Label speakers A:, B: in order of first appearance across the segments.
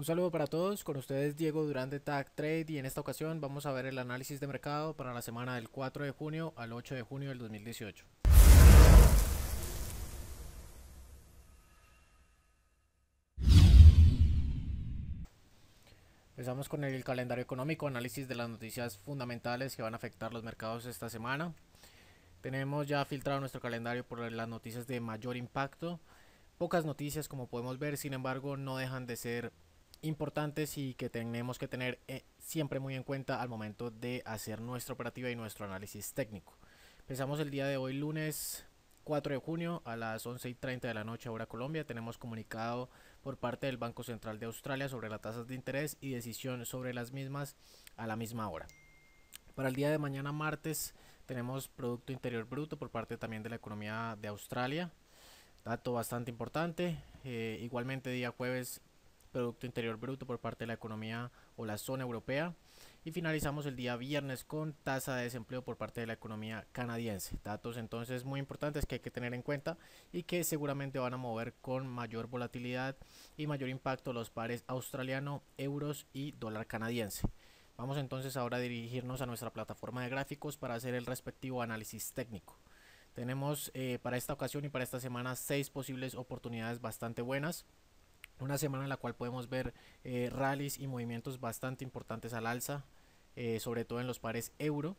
A: Un saludo para todos, con ustedes Diego Durante Tag Trade y en esta ocasión vamos a ver el análisis de mercado para la semana del 4 de junio al 8 de junio del 2018. Empezamos con el calendario económico, análisis de las noticias fundamentales que van a afectar los mercados esta semana. Tenemos ya filtrado nuestro calendario por las noticias de mayor impacto. Pocas noticias como podemos ver, sin embargo, no dejan de ser importantes y que tenemos que tener eh, siempre muy en cuenta al momento de hacer nuestra operativa y nuestro análisis técnico. Empezamos el día de hoy lunes 4 de junio a las 11 y 30 de la noche hora Colombia. Tenemos comunicado por parte del Banco Central de Australia sobre las tasas de interés y decisión sobre las mismas a la misma hora. Para el día de mañana martes tenemos Producto Interior Bruto por parte también de la economía de Australia. Dato bastante importante. Eh, igualmente día jueves Producto Interior Bruto por parte de la economía o la zona europea. Y finalizamos el día viernes con tasa de desempleo por parte de la economía canadiense. Datos entonces muy importantes que hay que tener en cuenta y que seguramente van a mover con mayor volatilidad y mayor impacto los pares australiano, euros y dólar canadiense. Vamos entonces ahora a dirigirnos a nuestra plataforma de gráficos para hacer el respectivo análisis técnico. Tenemos eh, para esta ocasión y para esta semana seis posibles oportunidades bastante buenas. Una semana en la cual podemos ver eh, rallies y movimientos bastante importantes al alza, eh, sobre todo en los pares euro.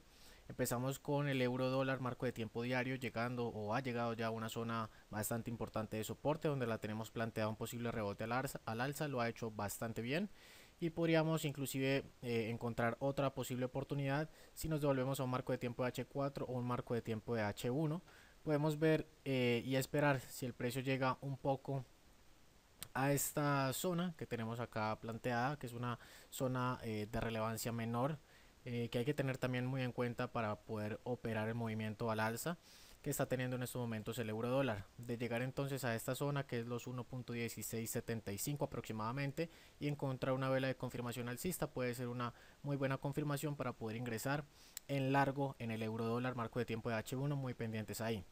A: Empezamos con el euro dólar marco de tiempo diario, llegando o ha llegado ya a una zona bastante importante de soporte, donde la tenemos planteada un posible rebote al alza, al alza lo ha hecho bastante bien y podríamos inclusive eh, encontrar otra posible oportunidad si nos devolvemos a un marco de tiempo de H4 o un marco de tiempo de H1. Podemos ver y esperar si el precio llega un poco a esta zona que tenemos acá planteada, que es una zona eh, de relevancia menor, eh, que hay que tener también muy en cuenta para poder operar el movimiento al alza que está teniendo en estos momentos el euro dólar. De llegar entonces a esta zona que es los 1.1675 aproximadamente y encontrar una vela de confirmación alcista puede ser una muy buena confirmación para poder ingresar en largo en el euro dólar marco de tiempo de H1 muy pendientes ahí.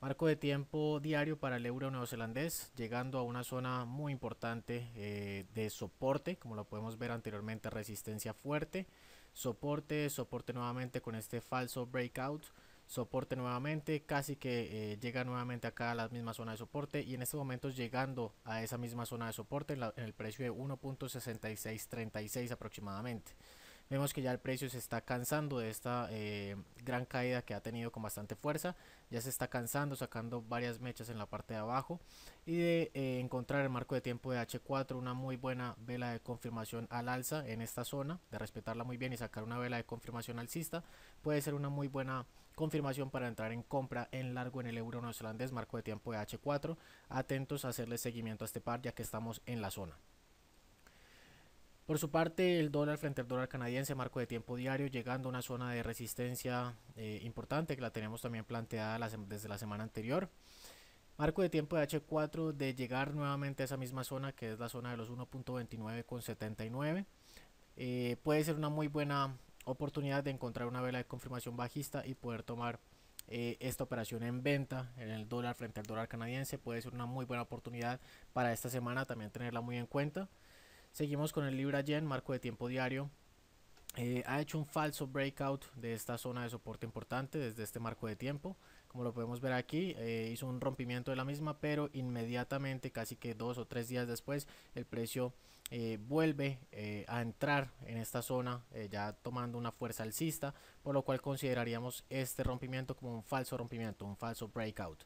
A: Marco de tiempo diario para el euro neozelandés, llegando a una zona muy importante eh, de soporte, como lo podemos ver anteriormente, resistencia fuerte, soporte, soporte nuevamente con este falso breakout, soporte nuevamente, casi que eh, llega nuevamente acá a la misma zona de soporte y en este momento llegando a esa misma zona de soporte en, en el precio de 1.6636 aproximadamente. Vemos que ya el precio se está cansando de esta eh, gran caída que ha tenido con bastante fuerza. Ya se está cansando, sacando varias mechas en la parte de abajo. Y de eh, encontrar el marco de tiempo de H4, una muy buena vela de confirmación al alza en esta zona. De respetarla muy bien y sacar una vela de confirmación alcista. Puede ser una muy buena confirmación para entrar en compra en largo en el euro neozelandés. Marco de tiempo de H4. Atentos a hacerle seguimiento a este par ya que estamos en la zona. Por su parte, el dólar frente al dólar canadiense, marco de tiempo diario, llegando a una zona de resistencia eh, importante que la tenemos también planteada desde la semana anterior. Marco de tiempo de H4 de llegar nuevamente a esa misma zona que es la zona de los 1.29,79. Eh, puede ser una muy buena oportunidad de encontrar una vela de confirmación bajista y poder tomar eh, esta operación en venta en el dólar frente al dólar canadiense. Puede ser una muy buena oportunidad para esta semana también tenerla muy en cuenta. Seguimos con el Libra Yen, marco de tiempo diario. Eh, ha hecho un falso breakout de esta zona de soporte importante desde este marco de tiempo. Como lo podemos ver aquí, eh, hizo un rompimiento de la misma, pero inmediatamente, casi que dos o tres días después, el precio eh, vuelve a entrar en esta zona, ya tomando una fuerza alcista, por lo cual consideraríamos este rompimiento como un falso rompimiento, un falso breakout.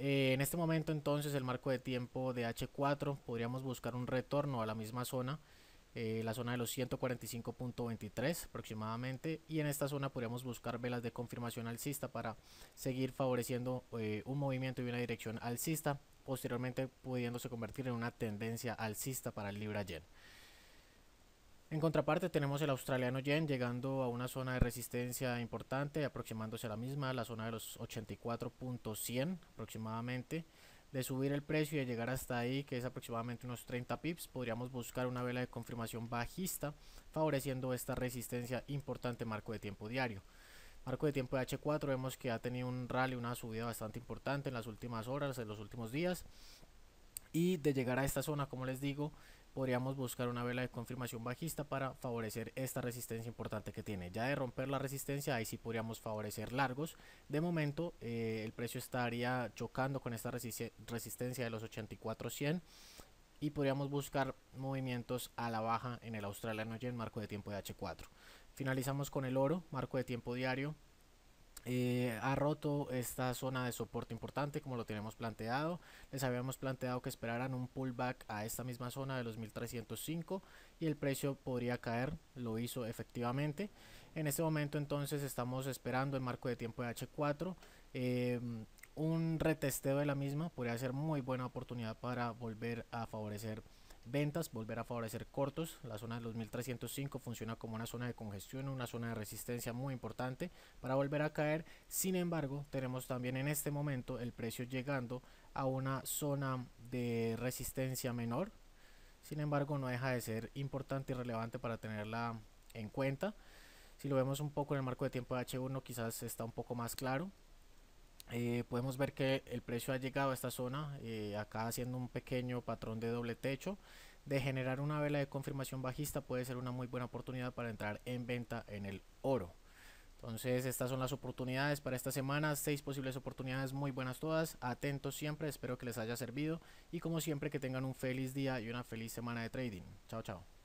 A: Eh, en este momento entonces el marco de tiempo de H4 podríamos buscar un retorno a la misma zona, eh, la zona de los 145.23 aproximadamente, y en esta zona podríamos buscar velas de confirmación alcista para seguir favoreciendo eh, un movimiento y una dirección alcista, posteriormente pudiéndose convertir en una tendencia alcista para el Libra Yen. En contraparte tenemos el australiano Yen llegando a una zona de resistencia importante, aproximándose a la misma, la zona de los 84.100 aproximadamente. De subir el precio y de llegar hasta ahí, que es aproximadamente unos 30 pips, podríamos buscar una vela de confirmación bajista, favoreciendo esta resistencia importante marco de tiempo diario. Marco de tiempo de H4 vemos que ha tenido un rally, una subida bastante importante en las últimas horas, en los últimos días. Y de llegar a esta zona, como les digo, podríamos buscar una vela de confirmación bajista para favorecer esta resistencia importante que tiene. Ya de romper la resistencia, ahí sí podríamos favorecer largos. De momento, eh, el precio estaría chocando con esta resistencia de los 8400 y podríamos buscar movimientos a la baja en el australiano y en marco de tiempo de H4. Finalizamos con el oro, marco de tiempo diario, eh, ha roto esta zona de soporte importante como lo tenemos planteado. Les habíamos planteado que esperaran un pullback a esta misma zona de los 1305 y el precio podría caer. Lo hizo efectivamente. En este momento entonces estamos esperando en marco de tiempo de H4. Em, un retesteo de la misma podría ser muy buena oportunidad para volver a favorecer Ventas volver a favorecer cortos. La zona de los 1305 funciona como una zona de congestión, una zona de resistencia muy importante para volver a caer. Sin embargo, tenemos también en este momento el precio llegando a una zona de resistencia menor. Sin embargo, no deja de ser importante y relevante para tenerla en cuenta. Si lo vemos un poco en el marco de tiempo de H1, quizás está un poco más claro. Eh, podemos ver que el precio ha llegado a esta zona, eh, acá haciendo un pequeño patrón de doble techo. De generar una vela de confirmación bajista puede ser una muy buena oportunidad para entrar en venta en el oro. Entonces estas son las oportunidades para esta semana, seis posibles oportunidades muy buenas todas, atentos siempre, espero que les haya servido y como siempre que tengan un feliz día y una feliz semana de trading. Chao chao.